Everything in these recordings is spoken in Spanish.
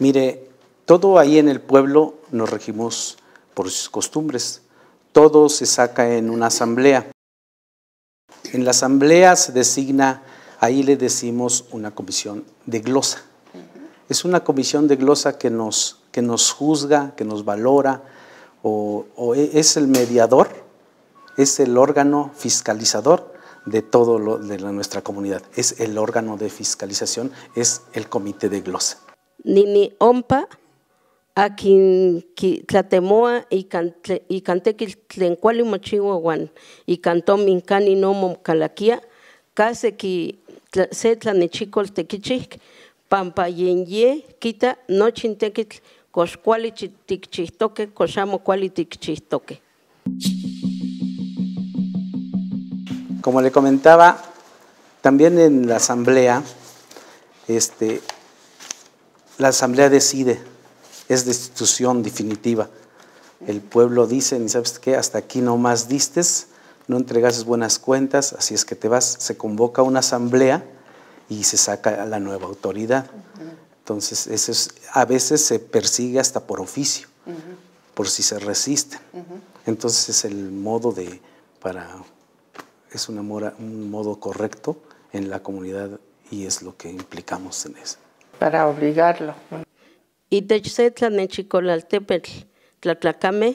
Mire, todo ahí en el pueblo nos regimos por sus costumbres. Todo se saca en una asamblea. En la asamblea se designa, ahí le decimos una comisión de glosa. Es una comisión de glosa que nos, juzga, que nos valora, o, e, es el mediador, es el órgano fiscalizador de todo de nuestra comunidad. Es el órgano de fiscalización, es el comité de glosa nini ompa, akin tlatemoa y y ikan y tlen wan y cantom inkani no momkalakia, kase ki que se el tekichik, pampa yen ye no chintequil tekitl kox cosamo tikchihtoke, Como le comentaba, también en la asamblea, este, la asamblea decide, es destitución definitiva. El pueblo dice, ni sabes qué, hasta aquí no más distes, no entregases buenas cuentas, así es que te vas, se convoca una asamblea y se saca a la nueva autoridad. Entonces, eso a veces se persigue hasta por oficio, por si se resisten. Entonces, es el modo de, para, es un modo correcto en la comunidad y es lo que implicamos en eso para obligarlo. Y Itechsetlanechikolaltepetl, tlatlacame,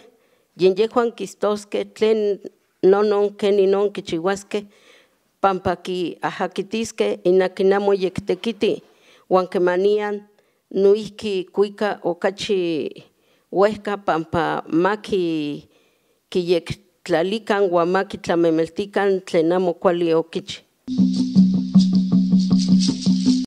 yinyejuan quistosque, tlen nonon que ni non chihuasque, pampaqui ajaquitisque, Inakinamo Yektekiti, huanquemanían, nuiski cuica ocachi huesca pampa maqui quiyectlalican, Huamaki, tlamemeltican, tlenamo cuali oquichi.